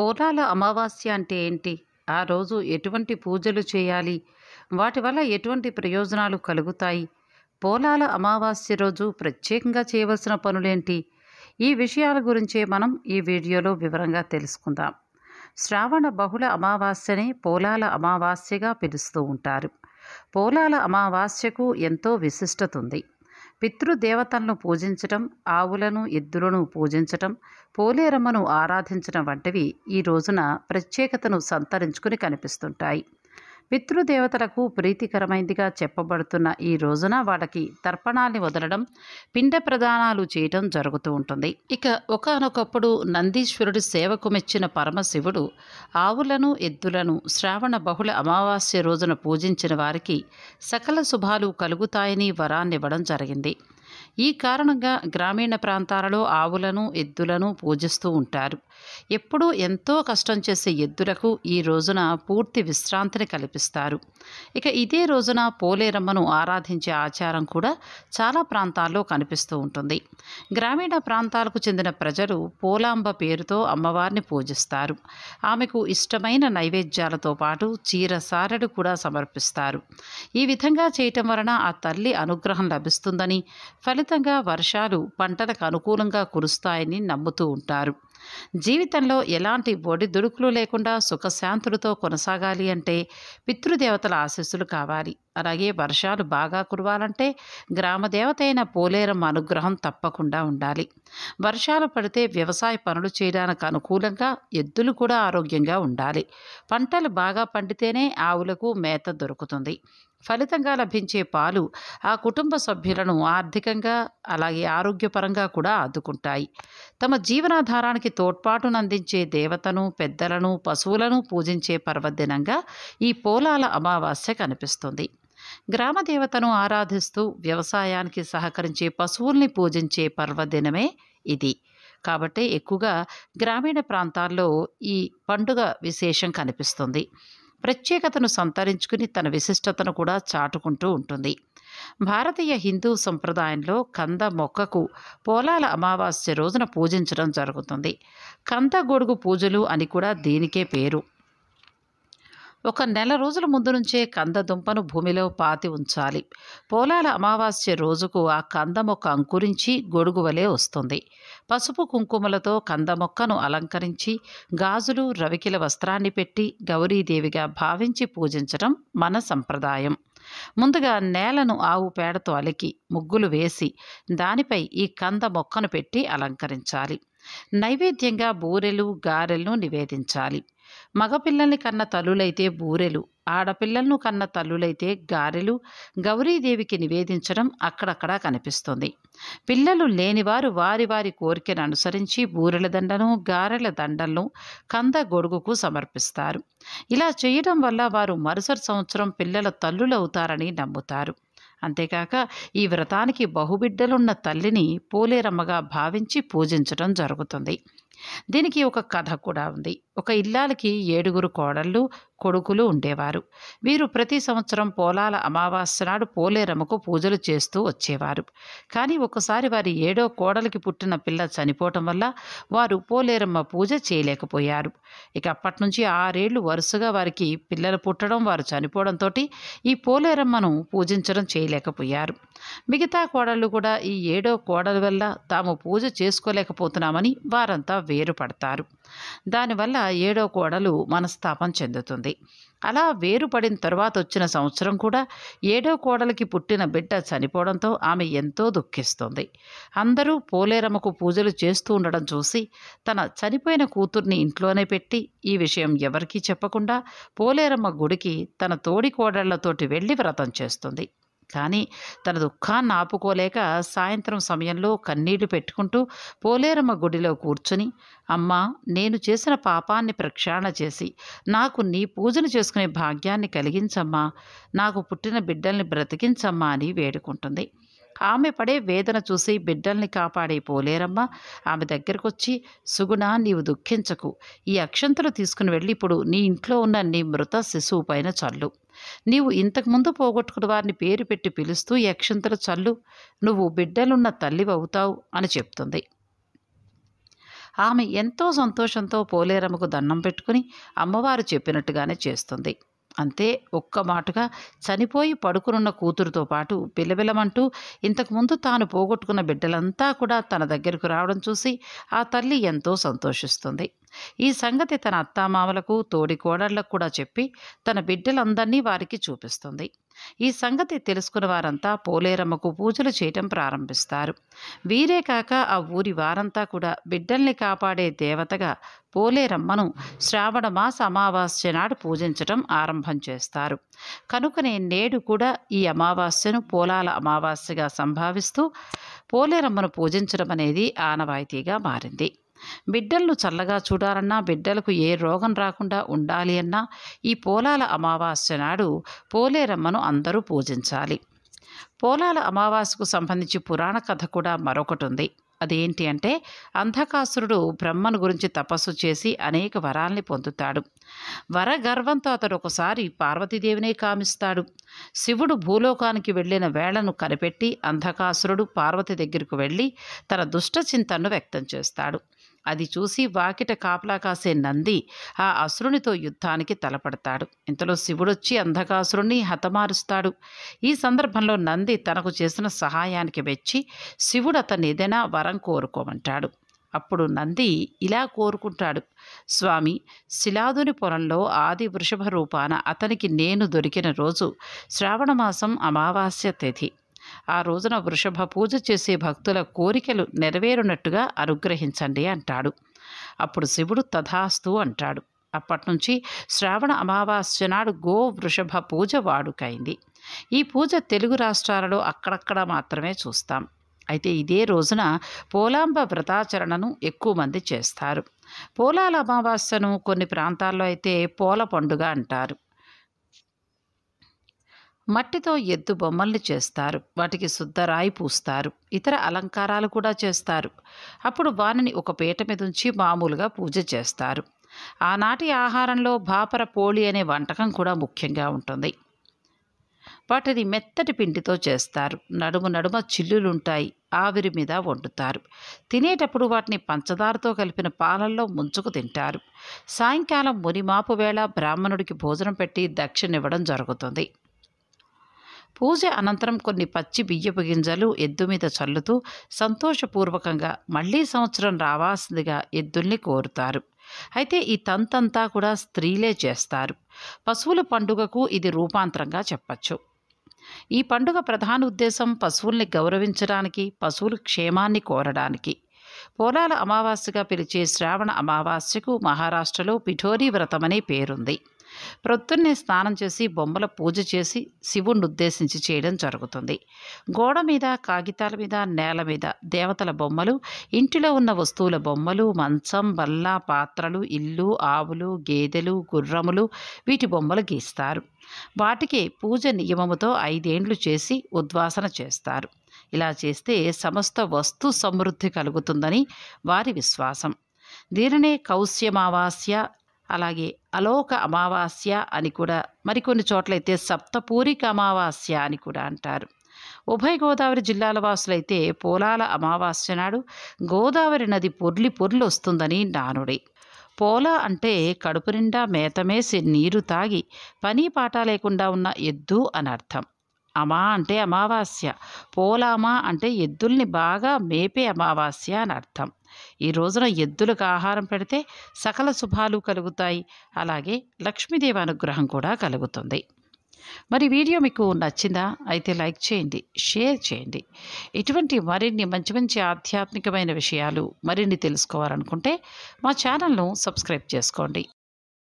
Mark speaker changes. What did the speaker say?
Speaker 1: పోలాల అమావాస్య అంటే ఏంటి ఆ రోజు ఎటువంటి పూజలు చేయాలి వాటి వల్ల ఎటువంటి ప్రయోజనాలు కలుగుతాయి పోలాల అమావాస్య రోజు ప్రత్యేకంగా చేయవలసిన పనులేంటి ఈ విషయాల గురించే మనం ఈ వీడియోలో వివరంగా తెలుసుకుందాం శ్రావణ బహుళ అమావాస్యని పోలాల అమావాస్యగా పిలుస్తూ ఉంటారు పోలాల అమావాస్యకు ఎంతో విశిష్టత ఉంది పితృదేవతలను పూజించటం ఆవులను ఎద్దులను పూజించటం పోలేరమ్మను ఆరాధించడం వంటివి ఈ రోజున ప్రత్యేకతను సంతరించుకుని కనిపిస్తుంటాయి పితృదేవతలకు ప్రీతికరమైనదిగా చెప్పబడుతున్న ఈ రోజున వాళ్ళకి తర్పణాల్ని వదలడం పిండ ప్రదానాలు చేయడం జరుగుతూ ఉంటుంది ఇక ఒకనొకప్పుడు నందీశ్వరుడు సేవకు మెచ్చిన పరమశివుడు ఆవులను ఎద్దులను శ్రావణ బహుళ అమావాస్య రోజున పూజించిన వారికి సకల శుభాలు కలుగుతాయని వరాన్నివ్వడం జరిగింది ఈ కారణంగా గ్రామీణ ప్రాంతాలలో ఆవులను ఎద్దులను పూజిస్తూ ఉంటారు ఎప్పుడూ ఎంతో కష్టం చేసే ఎద్దులకు ఈ రోజున పూర్తి విశ్రాంతిని కల్పిస్తారు ఇక ఇదే రోజున పోలేరమ్మను ఆరాధించే ఆచారం కూడా చాలా ప్రాంతాల్లో కనిపిస్తూ ఉంటుంది గ్రామీణ ప్రాంతాలకు చెందిన ప్రజలు పోలాంబ పేరుతో అమ్మవారిని పూజిస్తారు ఆమెకు ఇష్టమైన నైవేద్యాలతో పాటు సారడు కూడా సమర్పిస్తారు ఈ విధంగా చేయటం వలన ఆ తల్లి అనుగ్రహం లభిస్తుందని ఫలి ఫలితంగా వర్షాలు పంటలకు అనుకూలంగా కురుస్తాయని నమ్ముతూ ఉంటారు జీవితంలో ఎలాంటి ఒడిదుడుకులు లేకుండా సుఖశాంతులతో కొనసాగాలి అంటే పితృదేవతల ఆశస్సులు కావాలి అలాగే వర్షాలు బాగా కురవాలంటే గ్రామదేవత అయిన పోలేరమ్మ అనుగ్రహం తప్పకుండా ఉండాలి వర్షాలు పడితే వ్యవసాయ పనులు చేయడానికి అనుకూలంగా ఎద్దులు కూడా ఆరోగ్యంగా ఉండాలి పంటలు బాగా పండితేనే ఆవులకు మేత దొరుకుతుంది ఫలితంగా లభించే పాలు ఆ కుటుంబ సభ్యులను ఆర్థికంగా అలాగే ఆరోగ్యపరంగా కూడా ఆదుకుంటాయి తమ జీవనాధారానికి తోడ్పాటును అందించే దేవతను పెద్దలను పశువులను పూజించే పర్వదినంగా ఈ పోలాల అమావాస్య కనిపిస్తుంది గ్రామ దేవతను ఆరాధిస్తూ వ్యవసాయానికి సహకరించే పశువుల్ని పూజించే పర్వదినమే ఇది కాబట్టి ఎక్కువగా గ్రామీణ ప్రాంతాల్లో ఈ పండుగ విశేషం కనిపిస్తుంది ప్రత్యేకతను సంతరించుకుని తన విశిష్టతను కూడా చాటుకుంటూ ఉంటుంది భారతీయ హిందూ సంప్రదాయంలో కంద మొక్కకు పోలాల అమావాస్య రోజున పూజించడం జరుగుతుంది కంద గొడుగు పూజలు అని కూడా దీనికే పేరు ఒక నెల రోజుల ముందు నుంచే కంద దుంపను భూమిలో పాతి ఉంచాలి పోలాల అమావాస్య రోజుకు ఆ కంద మొక్క అంకురించి గొడుగు వలె వస్తుంది పసుపు కుంకుమలతో కంద మొక్కను అలంకరించి గాజులు రవికిల వస్త్రాన్ని పెట్టి గౌరీదేవిగా భావించి పూజించడం మన సంప్రదాయం ముందుగా నేలను ఆవు పేడతో అలికి ముగ్గులు వేసి దానిపై ఈ కంద మొక్కను పెట్టి అలంకరించాలి నైవేద్యంగా బూరెలు గారెలను నివేదించాలి మగపిల్లల్ని కన్న తల్లులైతే బూరెలు ఆడపిల్లలను కన్న తల్లులైతే గారెలు గౌరీదేవికి నివేదించడం అక్కడక్కడా కనిపిస్తుంది పిల్లలు లేనివారు వారి వారి కోరికను అనుసరించి బూరెల దండను గారెల దండలను కంద గొడుగుకు సమర్పిస్తారు ఇలా చేయడం వల్ల వారు మరుసటి సంవత్సరం పిల్లల తల్లులవుతారని నమ్ముతారు అంతేకాక ఈ వ్రతానికి బహుబిడ్డలున్న తల్లిని పోలేరమ్మగా భావించి పూజించడం జరుగుతుంది దీనికి ఒక కథ కూడా ఉంది ఒక ఇల్లాలకి ఏడుగురు కోడళ్ళు కొడుకులు ఉండేవారు వీరు ప్రతి సంవత్సరం పోలాల అమావాస్య నాడు పోలేరమ్మకు పూజలు చేస్తూ వచ్చేవారు కానీ ఒకసారి వారి ఏడో కోడలికి పుట్టిన పిల్ల చనిపోవటం వల్ల వారు పోలేరమ్మ పూజ చేయలేకపోయారు ఇక అప్పటి నుంచి ఆరేళ్లు వరుసగా వారికి పిల్లలు పుట్టడం వారు చనిపోవడంతో ఈ పోలేరమ్మను పూజించడం చేయలేకపోయారు మిగతా కోడళ్ళు కూడా ఈ ఏడో కోడలు వల్ల తాము పూజ చేసుకోలేకపోతున్నామని వారంతా వేరుపడతారు దానివల్ల ఏడో కోడలు మనస్తాపం చెందుతుంది అలా వేరుపడిన తర్వాత వచ్చిన సంవత్సరం కూడా ఏడో కోడలికి పుట్టిన బిడ్డ చనిపోవడంతో ఆమె ఎంతో దుఃఖిస్తుంది అందరూ పోలేరమ్మకు పూజలు చేస్తూ ఉండడం చూసి తన చనిపోయిన కూతుర్ని ఇంట్లోనే పెట్టి ఈ విషయం ఎవరికీ చెప్పకుండా పోలేరమ్మ గుడికి తన తోడి కోడళ్లతోటి వెళ్ళి వ్రతం చేస్తుంది కానీ తన దుఃఖాన్ని ఆపుకోలేక సాయంత్రం సమయంలో కన్నీళ్లు పెట్టుకుంటూ పోలేరమ్మ గుడిలో కూర్చుని అమ్మ నేను చేసిన పాపాన్ని ప్రక్షాళన చేసి నాకు నీ పూజను చేసుకునే భాగ్యాన్ని కలిగించమ్మా నాకు పుట్టిన బిడ్డల్ని బ్రతికించమ్మా అని వేడుకుంటుంది ఆమె పడే వేదన చూసి బిడ్డల్ని కాపాడే పోలేరమ్మ ఆమె దగ్గరకొచ్చి సుగుణ నీవు దుఃఖించకు ఈ అక్షంతలు తీసుకుని వెళ్ళి ఇప్పుడు నీ ఇంట్లో ఉన్న నీ మృత శిశువు పైన చల్లు నీవు ఇంతకుముందు పోగొట్టుకున్న వారిని పేరు పెట్టి పిలుస్తూ యక్షంతలు చల్లు నువ్వు బిడ్డలున్న తల్లివవుతావు అని చెప్తుంది ఆమె ఎంతో సంతోషంతో పోలేరమ్మకు దండం పెట్టుకుని అమ్మవారు చెప్పినట్టుగానే చేస్తుంది అంతే ఒక్క మాటగా చనిపోయి పడుకునున్న కూతురుతో పాటు పిలబిలమంటూ ఇంతకుముందు తాను పోగొట్టుకున్న బిడ్డలంతా కూడా తన దగ్గరకు రావడం చూసి ఆ తల్లి ఎంతో సంతోషిస్తుంది ఈ సంగతి తన అత్తామామలకు తోడికోడళ్లకు కూడా చెప్పి తన బిడ్డలందరినీ వారికి చూపిస్తుంది ఈ సంగతి తెలుసుకున్న వారంతా పోలేరమ్మకు పూజలు చేయటం ప్రారంభిస్తారు వీరే కాక ఆ ఊరి వారంతా కూడా బిడ్డల్ని కాపాడే దేవతగా పోలేరమ్మను శ్రావణ మాస అమావాస్య నాడు పూజించటం ఆరంభం చేస్తారు కనుకనే నేడు కూడా ఈ అమావాస్యను పోలాల అమావాస్యగా సంభావిస్తూ పోలేరమ్మను పూజించడం అనేది ఆనవాయితీగా మారింది బిడ్డలను చల్లగా చూడాలన్నా బిడ్డలకు ఏ రోగం రాకుండా ఉండాలి అన్నా ఈ పోలాల అమావాస్య నాడు పోలేరమ్మను అందరూ పూజించాలి పోలాల అమావాస్యకు సంబంధించి పురాణ కథ కూడా మరొకటి ఉంది అదేంటి అంటే అంధకాసురుడు బ్రహ్మను గురించి తపస్సు చేసి అనేక వరాల్ని పొందుతాడు వర గర్వంతో అతడు ఒకసారి పార్వతీదేవినే కామిస్తాడు శివుడు భూలోకానికి వెళ్ళిన వేళను కనిపెట్టి అంధకాసురుడు పార్వతి దగ్గరకు వెళ్ళి తన చింతను వ్యక్తం చేస్తాడు అది చూసి వాకిట కాపలా కాసే నంది ఆ అసురునితో యుద్ధానికి తలపడతాడు ఇంతలో శివుడొచ్చి అంధకాసురుణ్ణి హతమారుస్తాడు ఈ సందర్భంలో నంది తనకు చేసిన సహాయానికి వెచ్చి శివుడు అతన్ని ఏదైనా వరం కోరుకోమంటాడు అప్పుడు నంది ఇలా కోరుకుంటాడు స్వామి శిలాదుని పొలంలో ఆది వృషభ రూపాన అతనికి నేను దొరికిన రోజు శ్రావణమాసం అమావాస్య తిథి ఆ రోజున వృషభ పూజ చేసే భక్తుల కోరికలు నెరవేరునట్టుగా అనుగ్రహించండి అంటాడు అప్పుడు శివుడు తథాస్తు అంటాడు అప్పటినుంచి శ్రావణ అమావాస్య నాడు గో వృషభ పూజ వాడుకైంది ఈ పూజ తెలుగు రాష్ట్రాలలో అక్కడక్కడ మాత్రమే చూస్తాం అయితే ఇదే రోజున పోలాంబ వ్రతాచరణను ఎక్కువ మంది చేస్తారు పోలాల అమావాస్యను కొన్ని ప్రాంతాల్లో అయితే పోల పండుగ అంటారు మట్టితో ఎద్దు బొమ్మల్ని చేస్తారు వాటికి శుద్ధరాయి పూస్తారు ఇతర అలంకారాలు కూడా చేస్తారు అప్పుడు వానిని ఒక పీట మీద ఉంచి మామూలుగా పూజ చేస్తారు ఆనాటి ఆహారంలో బాపర పోళి అనే వంటకం కూడా ముఖ్యంగా ఉంటుంది వాటిని మెత్తటి పిండితో చేస్తారు నడుము నడుమ చిల్లులుంటాయి ఆవిరి మీద వండుతారు తినేటప్పుడు వాటిని పంచదారతో కలిపిన పాలల్లో ముంచుకు తింటారు సాయంకాలం మునిమాపు వేళ బ్రాహ్మణుడికి భోజనం పెట్టి దక్షిణ ఇవ్వడం జరుగుతుంది పూజ అనంతరం కొన్ని పచ్చి బియ్యపు గింజలు ఎద్దు మీద చల్లుతూ సంతోషపూర్వకంగా మళ్లీ సంవత్సరం రావాల్సిందిగా ఎద్దుల్ని కోరుతారు అయితే ఈ తంతంతా కూడా స్త్రీలే చేస్తారు పశువుల పండుగకు ఇది రూపాంతరంగా చెప్పచ్చు ఈ పండుగ ప్రధాన ఉద్దేశం పశువుల్ని గౌరవించడానికి పశువుల క్షేమాన్ని కోరడానికి పోలాల అమావాస్యగా పిలిచే శ్రావణ అమావాస్యకు మహారాష్ట్రలో పిఠోరీ వ్రతమనే పేరుంది ప్రొద్దున్నే స్నానం చేసి బొమ్మల పూజ చేసి శివుణ్ణి ఉద్దేశించి చేయడం జరుగుతుంది గోడ మీద కాగితాల మీద నేల మీద దేవతల బొమ్మలు ఇంటిలో ఉన్న వస్తువుల బొమ్మలు మంచం బల్ల పాత్రలు ఇల్లు ఆవులు గేదెలు గుర్రములు వీటి బొమ్మలు గీస్తారు వాటికి పూజ నియమముతో ఐదేండ్లు చేసి ఉద్వాసన చేస్తారు ఇలా చేస్తే సమస్త వస్తు సమృద్ధి కలుగుతుందని వారి విశ్వాసం దీనినే కౌశ్యమావాస్య అలాగే అలోక అమావాస్య అని కూడా మరికొన్ని చోట్లయితే సప్తపూరిక అమావాస్య అని కూడా అంటారు ఉభయ గోదావరి జిల్లాల వాసులైతే పోలాల అమావాస్య నాడు గోదావరి నది పొర్లి పొర్లు వస్తుందని నానుడి పోల అంటే కడుపు నిండా మేతమేసి నీరు తాగి పని పాట లేకుండా ఉన్న ఎద్దు అని అర్థం అమా అంటే అమావాస్య పోలామా అంటే ఎద్దుల్ని బాగా మేపే అమావాస్య అని అర్థం ఈ రోజున ఎద్దులకు ఆహారం పెడితే సకల శుభాలు కలుగుతాయి అలాగే లక్ష్మీదేవి అనుగ్రహం కూడా కలుగుతుంది మరి వీడియో మీకు నచ్చిందా అయితే లైక్ చేయండి షేర్ చేయండి ఇటువంటి మరిన్ని మంచి మంచి ఆధ్యాత్మికమైన విషయాలు మరిన్ని తెలుసుకోవాలనుకుంటే మా ఛానల్ను సబ్స్క్రైబ్ చేసుకోండి